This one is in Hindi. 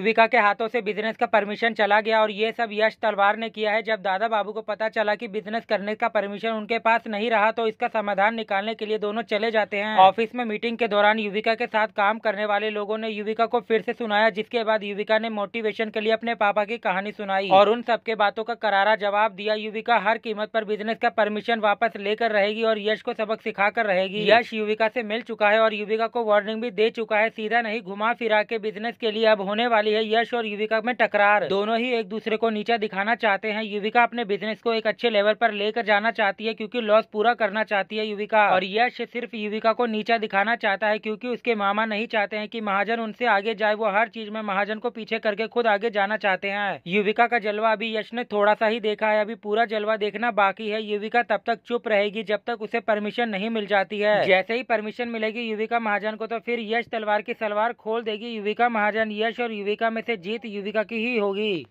युविका के हाथों से बिजनेस का परमिशन चला गया और ये सब यश तलवार ने किया है जब दादा बाबू को पता चला कि बिजनेस करने का परमिशन उनके पास नहीं रहा तो इसका समाधान निकालने के लिए दोनों चले जाते हैं ऑफिस में मीटिंग के दौरान युविका के साथ काम करने वाले लोगों ने युविका को फिर से सुनाया जिसके बाद युविका ने मोटिवेशन के लिए अपने पापा की कहानी सुनाई और उन सबके बातों का करारा जवाब दिया युविका हर कीमत पर बिजनेस का परमिशन वापस लेकर रहेगी और यश को सबक सिखा कर रहेगी यश युविका से मिल चुका है और युविका को वार्निंग भी दे चुका है सीधा नहीं घुमा फिरा के बिजनेस के लिए अब होने वाले वाली है यश और युविका में टकरार दोनों ही एक दूसरे को नीचा दिखाना चाहते हैं युविका अपने बिजनेस को एक अच्छे लेवल पर लेकर जाना चाहती है क्योंकि लॉस पूरा करना चाहती है युविका और यश सिर्फ युविका को नीचा दिखाना चाहता है क्योंकि उसके मामा नहीं चाहते हैं कि महाजन उनसे आगे जाए वो हर चीज में महाजन को पीछे करके खुद आगे जाना चाहते हैं युविका का जलवा अभी यश ने थोड़ा सा ही देखा है अभी पूरा जलवा देखना बाकी है युविका तब तक चुप रहेगी जब तक उसे परमिशन नहीं मिल जाती है जैसे ही परमिशन मिलेगी युविका महाजन को तो फिर यश तलवार की सलवार खोल देगी युविका महाजन यश और युविका युविका में से जीत युविका की ही होगी